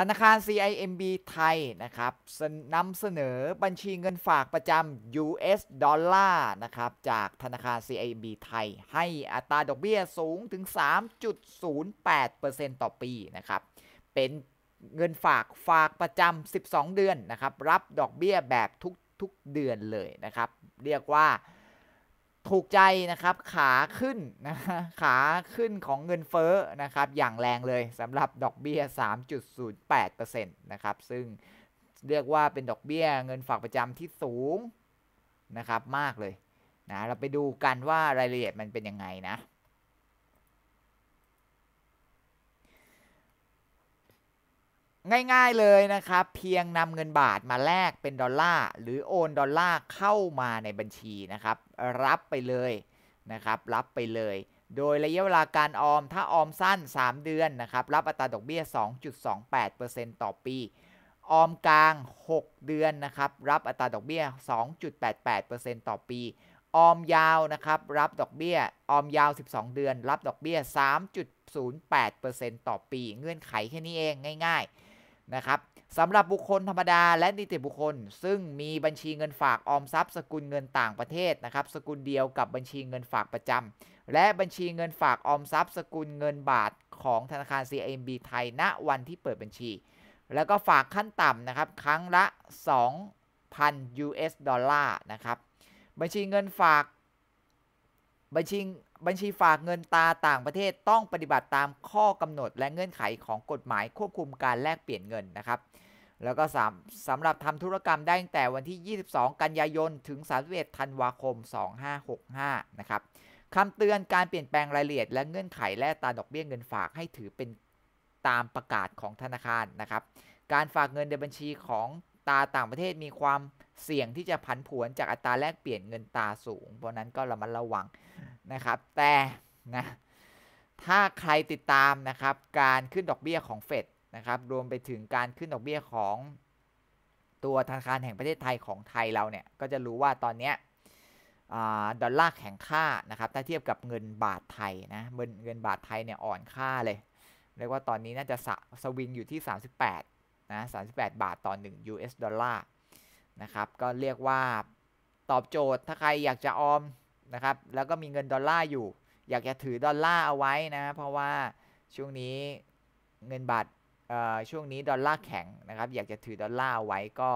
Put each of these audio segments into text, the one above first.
ธนาคาร CIMB ไทยนะครับนำเสนอบัญชีเงินฝากประจำ US ดอลลาร์นะครับ จากธนาคาร CIMB ไทย ให้อัตราดอกเบี้ยสูงถึง 3.08%ต่อปีนะครับ เป็นเงินฝากฝากประจำ 12 เดือนนะครับ รับดอกเบี้ยแบบทุกทุกเดือนเลยนะครับ เรียกว่าถูกใจนะครับขาขึ้นนะขาขึ้นของเงินเฟ้อนะครับอย่างแรงเลยสำหรับดอกเบี้ย 3.08%นะครับซึ่งเรียกว่าเป็นดอกเบี้ยเงินฝากประจำที่สูงนะครับมากเลยนะเราไปดูกันว่ารายละเอียดมันเป็นยังไงนะง่ายๆเลยนะครับเพียงนำเงินบาทมาแลกเป็นดอลลาร์หรือโอนดอลลาร์เข้ามาในบัญชีนะครับรับไปเลยนะครับรับไปเลย โดยระยะเวลาการออมถ้าออมสั้น 3 เดือนนะครับรับอัตราดอกเบี้ย 2.28%ต่อปีออมกลาง 6 เดือนนะครับรับอัตราดอกเบี้ย 2.88%ต่อปีออมยาวนะครับรับดอกเบี้ย ออมยาว 12 เดือน รับดอกเบี้ย3.08%ต่อปี เงื่อนไขแค่นี้เองง่ายๆนะครับสำหรับบุคคลธรรมดาและนิติบุคคล ซึ่งมีบัญชีเงินฝาก ออมทรัพย์สกุลเงินต่างประเทศนะครับสกุลเดียวกับบัญชีเงินฝากประจำ และบัญชีเงินฝาก ออมทรัพย์สกุลเงินบาทของธนาคาร CIMB ไทยณวันที่เปิดบัญชี แล้วก็ฝากขั้นต่ำนะครับครั้งละ 2,000 US ดอลลาร์นะครับบัญชีเงินฝากบัญชีบัญชีฝากเงินตาต่างประเทศ ต้องปฏิบัติตามข้อกำหนด และเงื่อนไขของกฎหมายควบคุมการแลกเปลี่ยนเงินนะครับ แล้วก็สำหรับทำธุรกรรมได้ตั้งแต่วันที่ 22 กันยายน ถึง 31 ธันวาคม 2565 นะครับคำเตือนการเปลี่ยนแปลงรายละเอียด และเงื่อนไขและตาดอกเบี้ยเงินฝากให้ถือเป็นตามประกาศของธนาคารนะครับการฝากเงินในบัญชีของตาต่างประเทศมีความเสี่ยงที่จะผันผวนจากอัตราแลกเปลี่ยนเงินตาสูง เพราะนั้นก็ระมัดระวังนะครับ แต่ นะ ถ้าใครติดตามนะครับ การขึ้นดอกเบี้ยของเฟดนะครับรวมไปถึงการขึ้นดอกเบี้ยของ ตัวธนาคารแห่งประเทศไทยของไทยเราเนี่ย ก็จะรู้ว่าตอนนี้ดอลลาร์แข็งค่านะครับ ถ้าเทียบกับเงินบาทไทยนะ เงินบาทไทยเนี่ยอ่อนค่าเลย เรียกว่าตอนนี้น่าจะสสวิงอยู่ที่ 38นะ38 บาทต่อ1 US ดอลลาร์นะครับก็เรียกว่าตอบโจทย์ถ้าใครอยากจะ ออมนะครับแล้วก็มีเงิน ดอลลาร์อยู่ อยากจะถือดอลลาร์เอาไว้นะเพราะว่าช่วงนี้เงินบาทช่วงนี้ ดอลลาร์แข็งนะครับอยากจะถือดอลลาร์เอาไว้ก็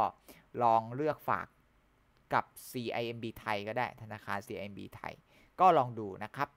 ลองเลือกฝากกับ CIMB ไทยก็ได้ ธนาคาร CIMB ไทยก็ลองดูนะครับ